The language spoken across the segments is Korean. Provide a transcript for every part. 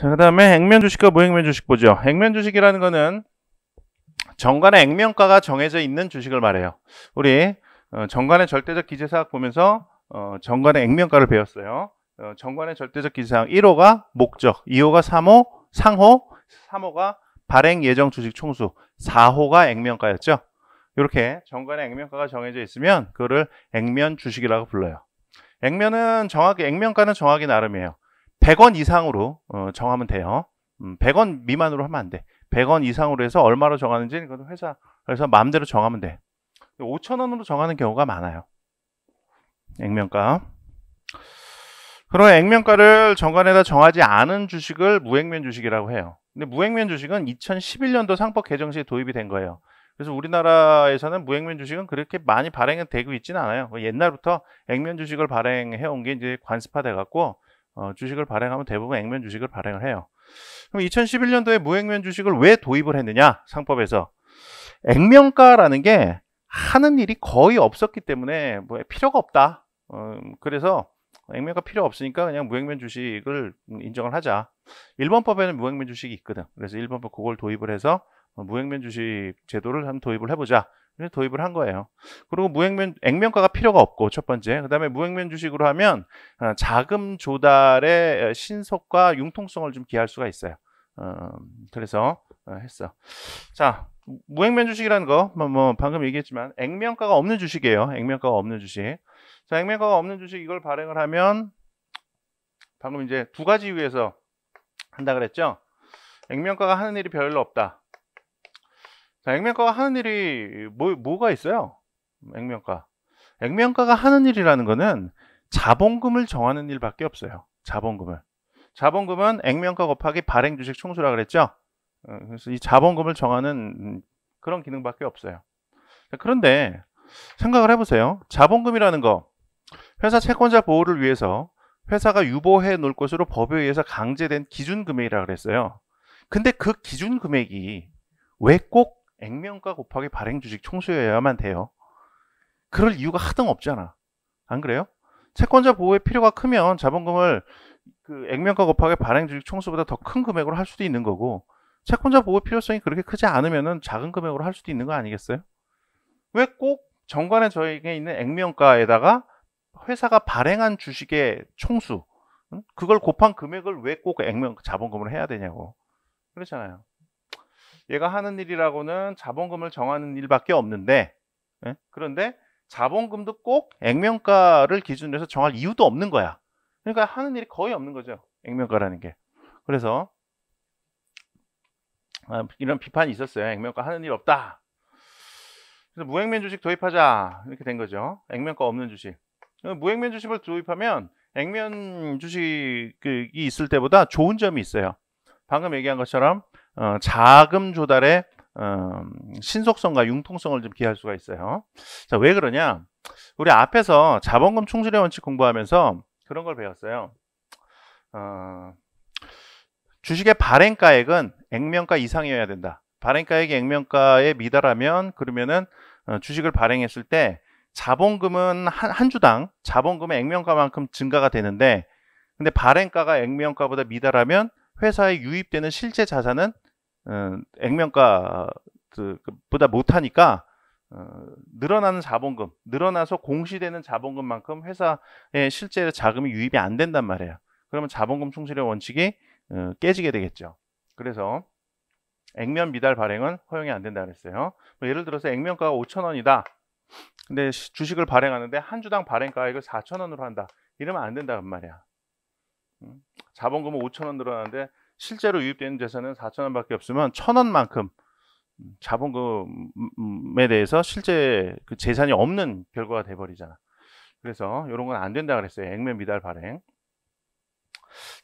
자, 그 다음에 액면 주식과 무액면 주식 보죠. 액면 주식이라는 거는 정관의 액면가가 정해져 있는 주식을 말해요. 우리 어, 정관의 절대적 기재사학 보면서 어, 정관의 액면가를 배웠어요. 어, 정관의 절대적 기재사학 1호가 목적, 2호가 3호, 상호, 3호가 발행 예정 주식 총수, 4호가 액면가였죠. 이렇게 정관의 액면가가 정해져 있으면 그거를 액면 주식이라고 불러요. 액면은 정확히 액면가는 정확히 나름이에요. 100원 이상으로 어, 정하면 돼요. 음, 100원 미만으로 하면 안 돼. 100원 이상으로 해서 얼마로 정하는지 이건 회사에서 마음대로 정하면 돼. 5천원으로 정하는 경우가 많아요. 액면가. 그런 액면가를 정관에다 정하지 않은 주식을 무액면 주식이라고 해요. 근데 무액면 주식은 2011년도 상법 개정 시에 도입이 된 거예요. 그래서 우리나라에서는 무액면 주식은 그렇게 많이 발행 되고 있지는 않아요. 그 옛날부터 액면 주식을 발행해 온 게 이제 관습화돼 갖고 어, 주식을 발행하면 대부분 액면 주식을 발행을 해요. 그럼 2011년도에 무액면 주식을 왜 도입을 했느냐? 상법에서 액면가라는 게 하는 일이 거의 없었기 때문에 뭐 필요가 없다. 어, 그래서 액면가 필요 없으니까 그냥 무액면 주식을 인정을 하자. 일본법에는 무액면 주식이 있거든. 그래서 일본법 그걸 도입을 해서 무액면 주식 제도를 한번 도입을 해보자. 도입을 한 거예요. 그리고 무액면 액면가가 필요가 없고 첫 번째, 그다음에 무액면 주식으로 하면 어, 자금 조달의 어, 신속과 융통성을 좀 기할 수가 있어요. 어, 그래서 했어. 자, 무액면 주식이라는 거, 뭐, 뭐 방금 얘기했지만 액면가가 없는 주식이에요. 액면가가 없는 주식. 자, 액면가가 없는 주식 이걸 발행을 하면 방금 이제 두 가지 위유에서 한다 그랬죠. 액면가가 하는 일이 별로 없다. 자, 액면가가 하는 일이 뭐, 뭐가 있어요? 액면가. 액면가가 하는 일이라는 거는 자본금을 정하는 일밖에 없어요. 자본금을. 자본금은 액면가 곱하기 발행 주식 총수라 그랬죠? 어, 그래서 이 자본금을 정하는 음, 그런 기능밖에 없어요. 그런데 생각을 해보세요. 자본금이라는 거 회사 채권자 보호를 위해서 회사가 유보해 놓을 것으로 법에 의해서 강제된 기준 금액이라 고 그랬어요. 근데 그 기준 금액이 왜꼭 액면가 곱하기 발행주식 총수여야만 돼요. 그럴 이유가 하등 없잖아. 안 그래요? 채권자 보호의 필요가 크면 자본금을 그 액면가 곱하기 발행주식 총수보다 더 큰 금액으로 할 수도 있는 거고 채권자 보호 필요성이 그렇게 크지 않으면 작은 금액으로 할 수도 있는 거 아니겠어요? 왜 꼭 정관에 저에게 있는 액면가에다가 회사가 발행한 주식의 총수 그걸 곱한 금액을 왜 꼭 액면 자본금으로 해야 되냐고 그렇잖아요. 얘가 하는 일이라고는 자본금을 정하는 일밖에 없는데 예? 그런데 자본금도 꼭 액면가를 기준으로 해서 정할 이유도 없는 거야 그러니까 하는 일이 거의 없는 거죠 액면가라는 게 그래서 아, 이런 비판이 있었어요 액면가 하는 일 없다 그래서 무액면 주식 도입하자 이렇게 된 거죠 액면가 없는 주식 무액면 주식을 도입하면 액면 주식이 있을 때보다 좋은 점이 있어요 방금 얘기한 것처럼 어, 자금 조달의 어, 신속성과 융통성을 좀 기할 수가 있어요. 자, 왜 그러냐? 우리 앞에서 자본금 충실의 원칙 공부하면서 그런 걸 배웠어요. 어, 주식의 발행가액은 액면가 이상이어야 된다. 발행가액이 액면가에 미달하면 그러면은 어, 주식을 발행했을 때 자본금은 한, 한 주당 자본금의 액면가만큼 증가가 되는데 근데 발행가가 액면가보다 미달하면 회사에 유입되는 실제 자산은 음, 어, 액면가보다 그, 그, 못하니까 어, 늘어나는 자본금, 늘어나서 공시되는 자본금만큼 회사에 실제 자금이 유입이 안 된단 말이에요. 그러면 자본금 충실의 원칙이 어, 깨지게 되겠죠. 그래서 액면 미달 발행은 허용이 안 된다 그랬어요. 뭐 예를 들어서 액면가가 5천 원이다. 근데 주식을 발행하는데 한 주당 발행가액을 4천 원으로 한다. 이러면 안 된다는 그 말이야. 음. 자본금은 5천 원 늘어나는데 실제로 유입되는 재산은 4천 원밖에 없으면 천 원만큼 자본금에 대해서 실제 그 재산이 없는 결과가 돼버리잖아. 그래서 이런 건 안 된다 그랬어요. 액면 미달 발행.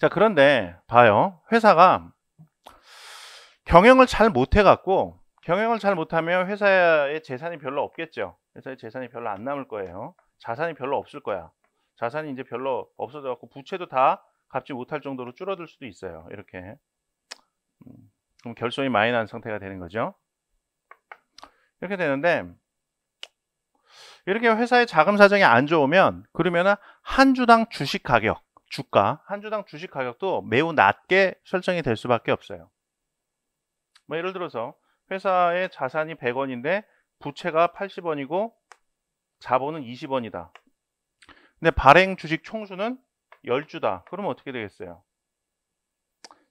자 그런데 봐요. 회사가 경영을 잘 못해갖고 경영을 잘 못하면 회사의 재산이 별로 없겠죠. 회사의 재산이 별로 안 남을 거예요. 자산이 별로 없을 거야. 자산이 이제 별로 없어져갖고 부채도 다 갚지 못할 정도로 줄어들 수도 있어요. 이렇게. 음, 그럼 결손이 많이 난 상태가 되는 거죠. 이렇게 되는데 이렇게 회사의 자금 사정이 안 좋으면 그러면은 한 주당 주식 가격, 주가, 한 주당 주식 가격도 매우 낮게 설정이 될 수밖에 없어요. 뭐 예를 들어서 회사의 자산이 100원인데 부채가 80원이고 자본은 20원이다. 근데 발행 주식 총수는 10주다. 그러면 어떻게 되겠어요?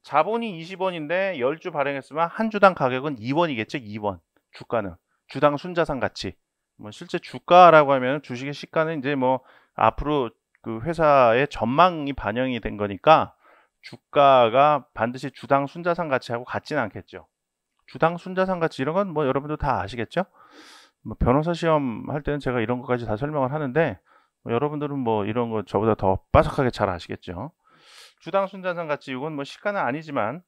자본이 20원인데 10주 발행했으면 한 주당 가격은 2원이겠죠? 2원. 주가는. 주당 순자산 가치. 뭐 실제 주가라고 하면 주식의 시가는 이제 뭐 앞으로 그 회사의 전망이 반영이 된 거니까 주가가 반드시 주당 순자산 가치하고 같지는 않겠죠. 주당 순자산 가치 이런 건 뭐 여러분도 다 아시겠죠? 뭐 변호사 시험 할 때는 제가 이런 것까지 다 설명을 하는데 뭐 여러분들은 뭐 이런 거 저보다 더 빠삭하게 잘 아시겠죠. 주당 순자산 가치 이건 뭐 시가는 아니지만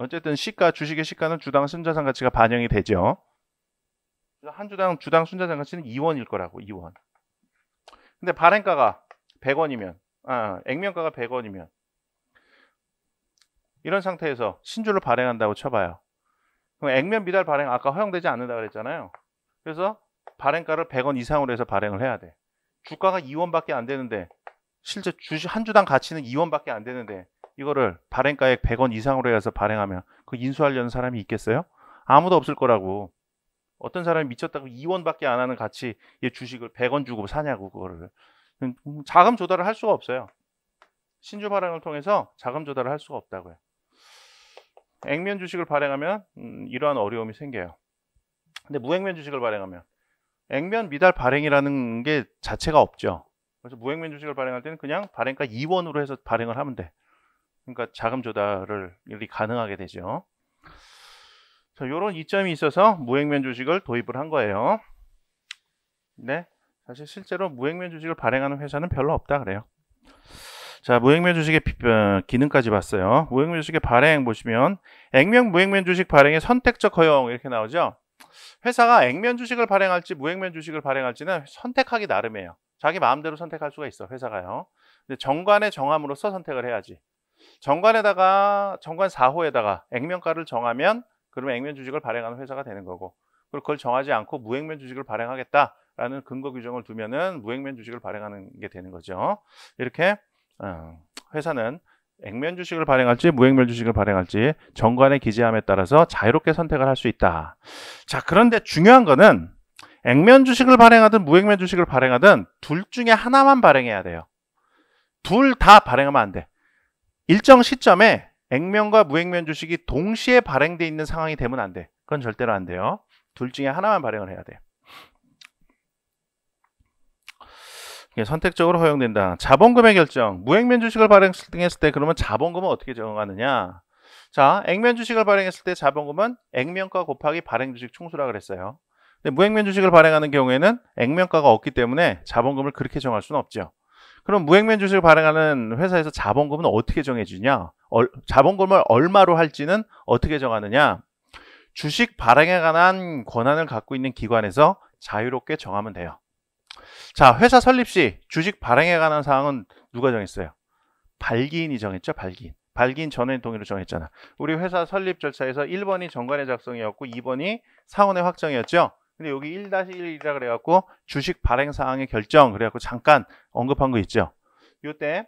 어쨌든 시가 주식의 시가는 주당 순자산 가치가 반영이 되죠. 한 주당 주당 순자산 가치는 2원일 거라고 2원. 근데 발행가가 100원이면 아, 액면가가 100원이면 이런 상태에서 신주를 발행한다고 쳐봐요. 그럼 액면 미달 발행 아까 허용되지 않는다 그랬잖아요. 그래서 발행가를 100원 이상으로 해서 발행을 해야 돼. 주가가 2원밖에 안 되는데 실제 주식 한 주당 가치는 2원밖에 안 되는데 이거를 발행가액 100원 이상으로 해서 발행하면 그 인수하려는 사람이 있겠어요? 아무도 없을 거라고. 어떤 사람이 미쳤다고 2원밖에 안 하는 가치 주식을 100원 주고 사냐고 그거를. 음, 음, 자금 조달을 할 수가 없어요. 신주 발행을 통해서 자금 조달을 할 수가 없다고요. 액면 주식을 발행하면 음, 이러한 어려움이 생겨요. 근데 무액면 주식을 발행하면 액면 미달 발행이라는 게 자체가 없죠. 그래서 무액면 주식을 발행할 때는 그냥 발행가 2원으로 해서 발행을 하면 돼. 그러니까 자금 조달을 일이 가능하게 되죠. 자, 요런 이점이 있어서 무액면 주식을 도입을 한 거예요. 네. 사실 실제로 무액면 주식을 발행하는 회사는 별로 없다 그래요. 자, 무액면 주식의 어, 기능까지 봤어요. 무액면 주식의 발행 보시면 액면 무액면 주식 발행의 선택적 허용 이렇게 나오죠. 회사가 액면 주식을 발행할지 무액면 주식을 발행할지는 선택하기 나름이에요. 자기 마음대로 선택할 수가 있어 회사가요. 근데 정관에 정함으로써 선택을 해야지. 정관에다가 정관 4호에다가 액면가를 정하면 그러면 액면 주식을 발행하는 회사가 되는 거고 그리고 그걸 정하지 않고 무액면 주식을 발행하겠다라는 근거 규정을 두면은 무액면 주식을 발행하는 게 되는 거죠. 이렇게 어, 회사는 액면 주식을 발행할지 무액면 주식을 발행할지 정관의 기재함에 따라서 자유롭게 선택을 할 수 있다. 자, 그런데 중요한 거는 액면 주식을 발행하든 무액면 주식을 발행하든 둘 중에 하나만 발행해야 돼요. 둘 다 발행하면 안 돼. 일정 시점에 액면과 무액면 주식이 동시에 발행돼 있는 상황이 되면 안 돼. 그건 절대로 안 돼요. 둘 중에 하나만 발행을 해야 돼요. 예, 선택적으로 허용된다. 자본금의 결정. 무액면 주식을 발행했을 때 그러면 자본금은 어떻게 적용하느냐 자, 액면 주식을 발행했을 때 자본금은 액면가 곱하기 발행 주식 총수라 그랬어요. 근데 무액면 주식을 발행하는 경우에는 액면가가 없기 때문에 자본금을 그렇게 정할 수는 없죠. 그럼 무액면 주식을 발행하는 회사에서 자본금은 어떻게 정해주냐 얼, 자본금을 얼마로 할지는 어떻게 정하느냐? 주식 발행에 관한 권한을 갖고 있는 기관에서 자유롭게 정하면 돼요. 자, 회사 설립 시 주식 발행에 관한 사항은 누가 정했어요? 발기인이 정했죠, 발기인. 발기인 전에 동의로 정했잖아. 우리 회사 설립 절차에서 1번이 정관의 작성이었고 2번이 사원의 확정이었죠. 근데 여기 1-1이라 그래갖고 주식 발행 사항의 결정 그래갖고 잠깐 언급한 거 있죠. 이때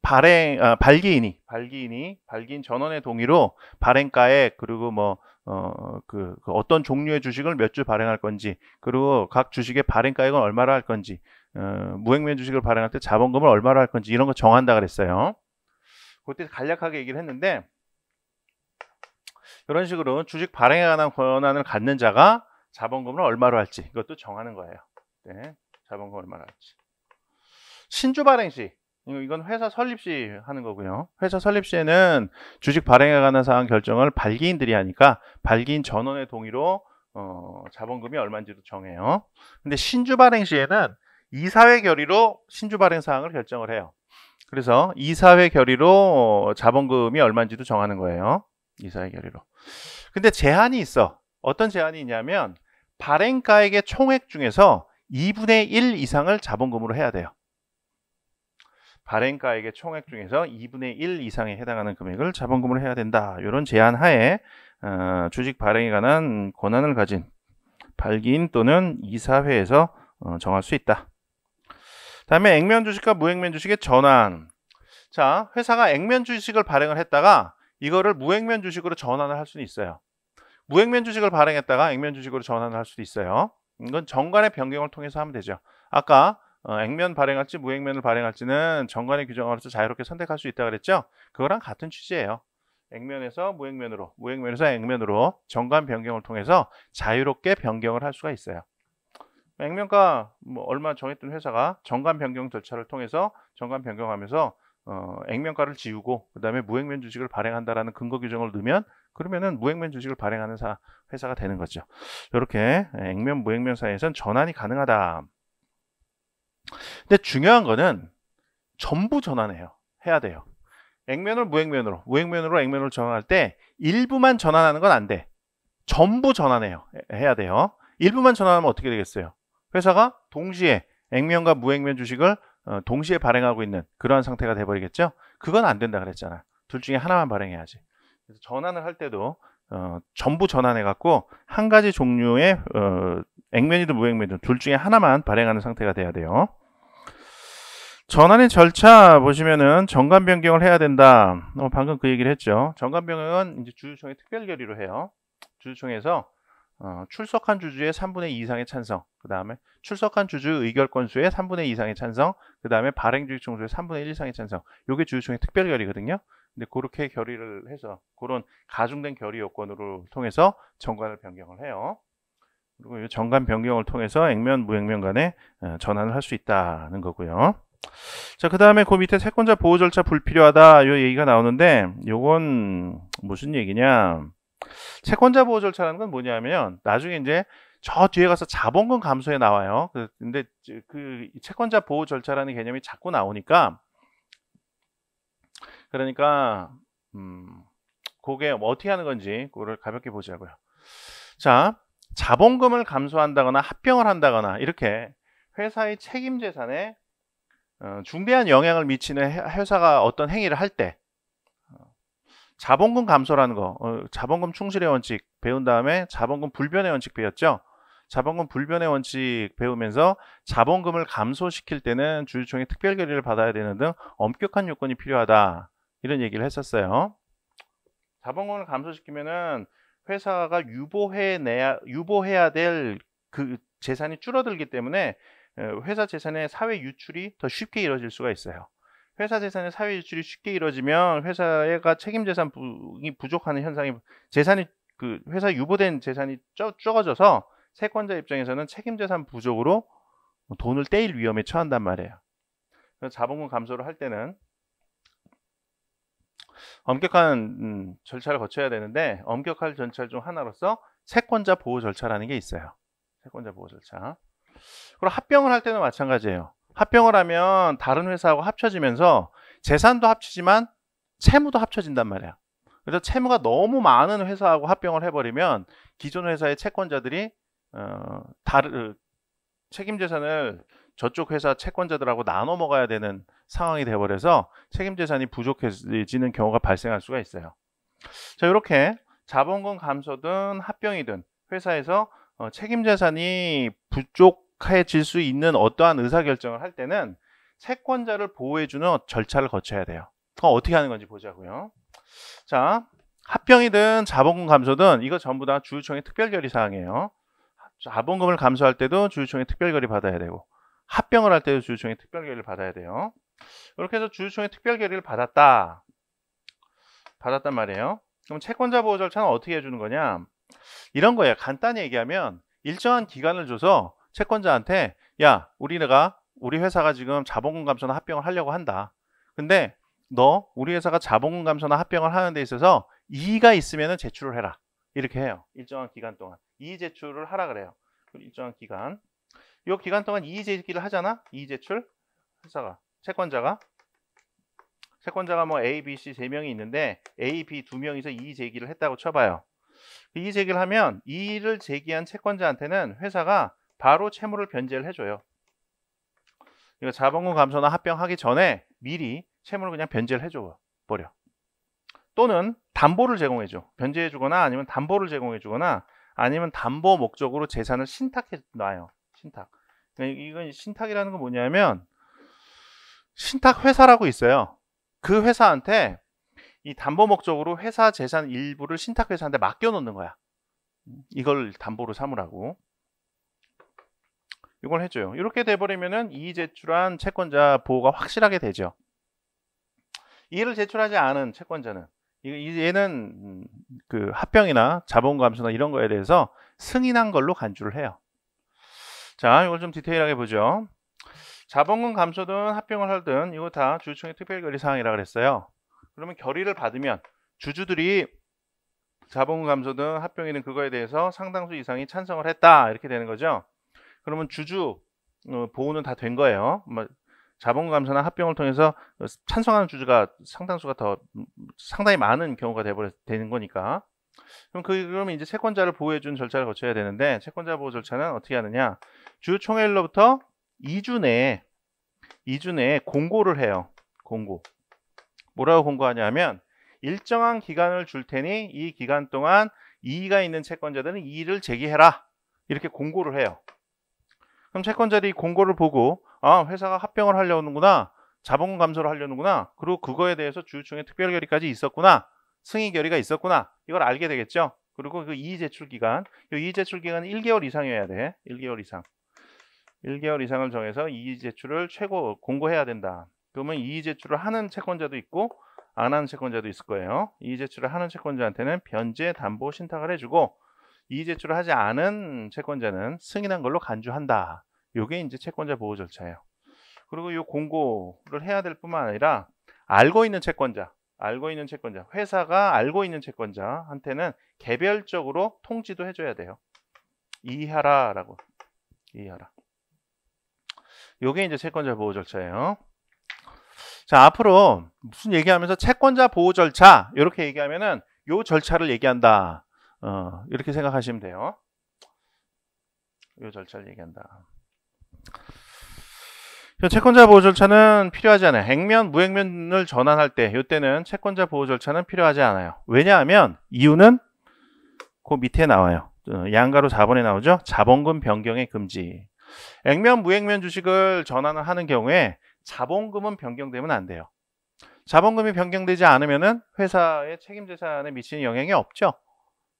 발행 아, 발기인이 발기인이 발기인 전원의 동의로 발행가액 그리고 뭐 어, 그, 그 어떤 종류의 주식을 몇 주 발행할 건지 그리고 각 주식의 발행가액은 얼마로 할 건지 어, 무행면 주식을 발행할 때 자본금을 얼마로 할 건지 이런 거 정한다 그랬어요. 그때 간략하게 얘기를 했는데 이런 식으로 주식 발행에 관한 권한을 갖는 자가 자본금을 얼마로 할지 이것도 정하는 거예요. 네, 자본금 얼마로 할지. 신주 발행 시 어, 이건 회사 설립 시 하는 거고요. 회사 설립 시에는 주식 발행에 관한 사항 결정을 발기인들이 하니까 발기인 전원의 동의로 어, 자본금이 얼마인지도 정해요. 근데 신주 발행 시에는 이사회 결의로 신주 발행 사항을 결정을 해요. 그래서 이사회 결의로 어, 자본금이 얼마인지도 정하는 거예요. 이사회 결의로. 근데 제한이 있어. 어떤 제한이 있냐면 발행가액의 총액 중에서 2분의 1 이상을 자본금으로 해야 돼요. 발행가액의 총액 중에서 2분의 1 이상에 해당하는 금액을 자본금으로 해야 된다. 이런 제한 하에 어, 주식 발행에 관한 권한을 가진 발기인 또는 이사회에서 어, 정할 수 있다. 다음에 액면 주식과 무액면 주식의 전환. 자, 회사가 액면 주식을 발행을 했다가 이거를 무액면 주식으로 전환을 할 수는 있어요. 무액면 주식을 발행했다가 액면 주식으로 전환을 할 수도 있어요. 이건 정관의 변경을 통해서 하면 되죠. 아까 어, 액면 발행할지 무액면을 발행할지는 정관의 규정으로서 자유롭게 선택할 수 있다 고 그랬죠? 그거랑 같은 취지예요. 액면에서 무액면으로, 무액면에서 액면으로 정관 변경을 통해서 자유롭게 변경을 할 수가 있어요. 액면가 뭐 얼마 정했던 회사가 정관 변경 절차를 통해서 정관 변경하면서 어, 액면가를 지우고 그다음에 무액면 주식을 발행한다라는 근거 규정을 넣으면 그러면은 무액면 주식을 발행하는 사, 회사가 되는 거죠. 이렇게 액면 무액면 사이에선 전환이 가능하다. 근데 중요한 거는 전부 전환해요. 해야 돼요. 액면을 무액면으로, 무액면으로 액면으로 전환할 때 일부만 전환하는 건 안 돼. 전부 전환해요. 해야 돼요. 일부만 전환하면 어떻게 되겠어요? 회사가 동시에 액면과 무액면 주식을 어, 동시에 발행하고 있는 그러한 상태가 돼버리겠죠. 그건 안 된다 그랬잖아. 둘 중에 하나만 발행해야지. 그래서 전환을 할 때도 어, 전부 전환해 갖고 한 가지 종류의 어, 액면이든 무액면이든 둘 중에 하나만 발행하는 상태가 돼야 돼요. 전환의 절차 보시면은 정관 변경을 해야 된다. 어, 방금 그 얘기를 했죠. 정관 변경은 이제 주주총회 특별 결의로 해요. 주주총회에서 어, 출석한 주주의 3분의 2 이상의 찬성, 그 다음에 출석한 주주 의결 건수의 3분의 2 이상의 찬성, 그 다음에 발행 주식 총수의 3분의 1 이상의 찬성. 요게 주주총회 특별 결의거든요. 근데 그렇게 결의를 해서 그런 가중된 결의 요건으로 통해서 정관을 변경을 해요. 그리고 이정관 변경을 통해서 액면, 무액면 간에 어, 전환을 할 수 있다는 거고요. 자, 그 다음에 그 밑에 채권자 보호 절차 불필요하다 요 얘기가 나오는데 요건 무슨 얘기냐. 채권자 보호 절차라는 건 뭐냐면 나중에 이제 저 뒤에 가서 자본금 감소에 나와요. 그, 근데 그 채권자 보호 절차라는 개념이 자꾸 나오니까 그러니까 음 그게 어떻게 하는 건지 그거를 가볍게 보자고요. 자, 자본금을 감소한다거나 합병을 한다거나 이렇게 회사의 책임 재산에 어, 중대한 영향을 미치는 회사가 어떤 행위를 할때 어, 자본금 감소라는 거 어, 자본금 충실의 원칙 배운 다음에 자본금 불변의 원칙 배웠죠 자본금 불변의 원칙 배우면서 자본금을 감소시킬 때는 주주총회 특별 결의를 받아야 되는 등 엄격한 요건이 필요하다 이런 얘기를 했었어요 자본금을 감소시키면은 회사가 유보해 내야 유보해야 될 그 재산이 줄어들기 때문에 어, 회사 재산의 사회 유출이 더 쉽게 이루어질 수가 있어요. 회사 재산의 사회 유출이 쉽게 이루어지면 회사가 책임 재산이 부족하는 현상이 재산이 그 회사 유보된 재산이 쪄, 어져서 채권자 입장에서는 책임 재산 부족으로 돈을 떼일 위험에 처한단 말이에요. 자본금 감소를 할 때는 엄격한 음, 절차를 거쳐야 되는데 엄격할 절차 중 하나로서 채권자 보호 절차라는 게 있어요. 채권자 보호 절차. 그리고 합병을 할 때는 마찬가지예요. 합병을 하면 다른 회사하고 합쳐지면서 재산도 합치지만 채무도 합쳐진단 말이야. 그래서 채무가 너무 많은 회사하고 합병을 해버리면 기존 회사의 채권자들이 어, 다르 책임 재산을 저쪽 회사 채권자들하고 나눠 먹어야 되는 상황이 돼버려서 책임재산이 부족해지는 경우가 발생할 수가 있어요. 자 이렇게 자본금 감소든 합병이든 회사에서 어, 책임재산이 부족해질 수 있는 어떠한 의사결정을 할 때는 채권자를 보호해주는 절차를 거쳐야 돼요. 그럼 어떻게 하는 건지 보자고요. 자, 합병이든 자본금 감소든 이거 전부 다주유총의 특별결의 사항이에요. 자본금을 감소할 때도 주유총의 특별결의 받아야 되고 합병을 할 때도 주유총의 특별결의를 받아야 돼요. 이렇게 해서 주주총회 특별 결의를 받았다. 받았단 말이에요. 그럼 채권자 보호 절차는 어떻게 해주는 거냐? 이런 거예요. 간단히 얘기하면 일정한 기간을 줘서 채권자한테 야, 우리네가 우리 회사가 지금 자본금 감소나 합병을 하려고 한다. 근데 너 우리 회사가 자본금 감소나 합병을 하는 데 있어서 이의가 있으면 제출을 해라. 이렇게 해요. 일정한 기간 동안. 이의 제출을 하라 그래요. 그 일정한 기간. 이 기간 동안 이의 제기를 하잖아. 이의 제출 회사가. 채권자가 채권자가 뭐 A, B, C 세 명이 있는데 A, B 두 명이서 이의 e 제기를 했다고 쳐봐요. 이의 그 e 제기를 하면 이의를 제기한 채권자한테는 회사가 바로 채무를 변제를 해줘요. 이거 그러니까 자본금 감소나 합병하기 전에 미리 채무를 그냥 변제를 해줘 버려. 또는 담보를 제공해줘. 변제해주거나 아니면 담보를 제공해주거나 아니면 담보 목적으로 재산을 신탁해 놔요. 신탁. 그러니까 이건 신탁이라는 건 뭐냐면 신탁 회사라고 있어요. 그 회사한테 이 담보 목적으로 회사 재산 일부를 신탁 회사한테 맡겨 놓는 거야. 이걸 담보로 삼으라고. 이걸 해줘요. 이렇게 돼버리면은 이의 제출한 채권자 보호가 확실하게 되죠. 이의를 제출하지 않은 채권자는 얘는 음, 그 합병이나 자본 감소나 이런 거에 대해서 승인한 걸로 간주를 해요. 자, 이걸 좀 디테일하게 보죠. 자본금 감소든 합병을 하든 이거 다 주주총회 특별결의 사항이라고 그랬어요. 그러면 결의를 받으면 주주들이 자본금 감소 등 합병이든 그거에 대해서 상당수 이상이 찬성을 했다 이렇게 되는 거죠. 그러면 주주 어, 보호는 다 된 거예요. 뭐 자본금 감소나 합병을 통해서 찬성하는 주주가 상당수가 더 상당히 많은 경우가 되는 거니까. 그럼 그 그러면 이제 채권자를 보호해 준 절차를 거쳐야 되는데 채권자 보호 절차는 어떻게 하느냐? 주주 총회일로부터 2주 내에 2주 내에 공고를 해요. 공고. 뭐라고 공고하냐면 일정한 기간을 줄 테니 이 기간 동안 이의가 있는 채권자들은 이의를 제기해라. 이렇게 공고를 해요. 그럼 채권자들이 공고를 보고 아 회사가 합병을 하려는구나. 자본 감소를 하려는구나. 그리고 그거에 대해서 주주총회 특별 결의까지 있었구나. 승인 결의가 있었구나. 이걸 알게 되겠죠. 그리고 그 이의 제출 기간, 이의 제출 기간은 1개월 이상이어야 돼. 1개월 이상. 1개월 이상을 정해서 이의 제출을 최고 공고해야 된다. 그러면 이의 제출을 하는 채권자도 있고 안 하는 채권자도 있을 거예요. 이의 제출을 하는 채권자한테는 변제 담보 신탁을 해주고 이의 제출을 하지 않은 채권자는 승인한 걸로 간주한다. 요게 이제 채권자 보호 절차예요. 그리고 이 공고를 해야 될 뿐만 아니라 알고 있는 채권자, 알고 있는 채권자, 회사가 알고 있는 채권자한테는 개별적으로 통지도 해줘야 돼요. 이해하라라고 이해하라. 요게 이제 채권자 보호 절차예요. 자, 앞으로 무슨 얘기하면서 채권자 보호 절차 이렇게 얘기하면은 요 절차를 얘기한다. 어, 이렇게 생각하시면 돼요. 요 절차를 얘기한다. 채권자 보호 절차는 필요하지 않아요. 액면, 무액면을 전환할 때 이때는 채권자 보호 절차는 필요하지 않아요. 왜냐하면 이유는 그 밑에 나와요. 어, 양가로 4번에 나오죠. 자본금 변경의 금지. 액면, 무액면 주식을 전환을 하는 경우에 자본금은 변경되면 안 돼요. 자본금이 변경되지 않으면 회사의 책임재산에 미치는 영향이 없죠.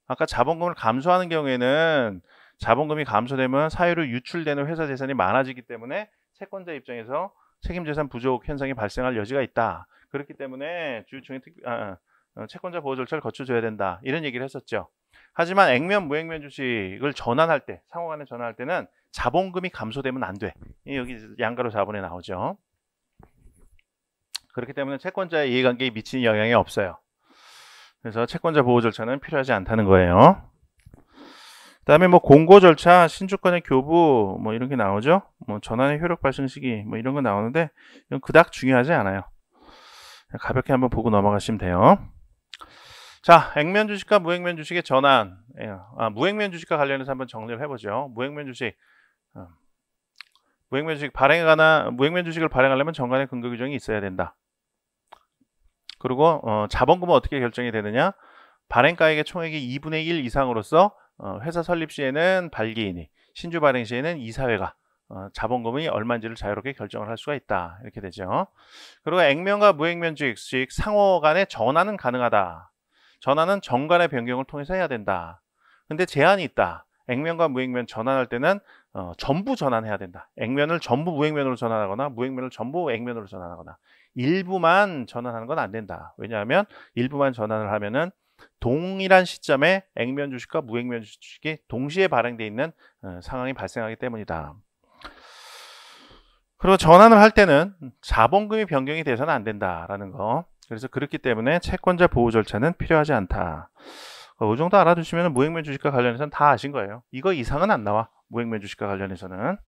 아까 자본금을 감소하는 경우에는 자본금이 감소되면 사유로 유출되는 회사 재산이 많아지기 때문에 채권자 입장에서 책임재산 부족 현상이 발생할 여지가 있다. 그렇기 때문에 주주총의 특, 아, 어, 채권자 보호 절차를 거쳐줘야 된다. 이런 얘기를 했었죠. 하지만 액면, 무액면 주식을 전환할 때, 상호간에 전환할 때는 자본금이 감소되면 안 돼. 여기 양가로 자본에 나오죠. 그렇기 때문에 채권자의 이해관계에 미치는 영향이 없어요. 그래서 채권자 보호 절차는 필요하지 않다는 거예요. 그다음에 뭐 공고 절차, 신주권의 교부 뭐 이런 게 나오죠. 뭐 전환의 효력 발생 시기 뭐 이런 거 나오는데 이건 그닥 중요하지 않아요. 가볍게 한번 보고 넘어가시면 돼요. 자, 액면 주식과 무액면 주식의 전환. 예, 아, 무액면 주식과 관련해서 한번 정리를 해보죠. 무액면 주식. 어. 무역면 주식 발행에 관한 무역면 주식을 발행하려면 정관의 근거 규정이 있어야 된다. 그리고 어, 자본금은 어떻게 결정이 되느냐? 발행가액의 총액이 2분의 1 이상으로서 어, 회사 설립 시에는 발기인이, 신주 발행 시에는 이사회가 어, 자본금이 얼마인지를 자유롭게 결정을 할 수가 있다. 이렇게 되죠. 그리고 액면과 무액면 주식, 즉 상호 간의 전환은 가능하다. 전환은 정관의 변경을 통해서 해야 된다. 근데 제한이 있다. 액면과 무액면 전환할 때는 어, 전부 전환해야 된다. 액면을 전부 무액면으로 전환하거나 무액면을 전부 액면으로 전환하거나 일부만 전환하는 건 안 된다. 왜냐하면 일부만 전환을 하면은 동일한 시점에 액면 주식과 무액면 주식이 동시에 발행돼 있는 어, 상황이 발생하기 때문이다. 그리고 전환을 할 때는 자본금이 변경이 돼서는 안 된다라는 거. 그래서 그렇기 때문에 채권자 보호 절차는 필요하지 않다. 이 어, 정도 알아두시면 무역면 주식과 관련해서는 다 아신 거예요. 이거 이상은 안 나와. 무역면 주식과 관련해서는.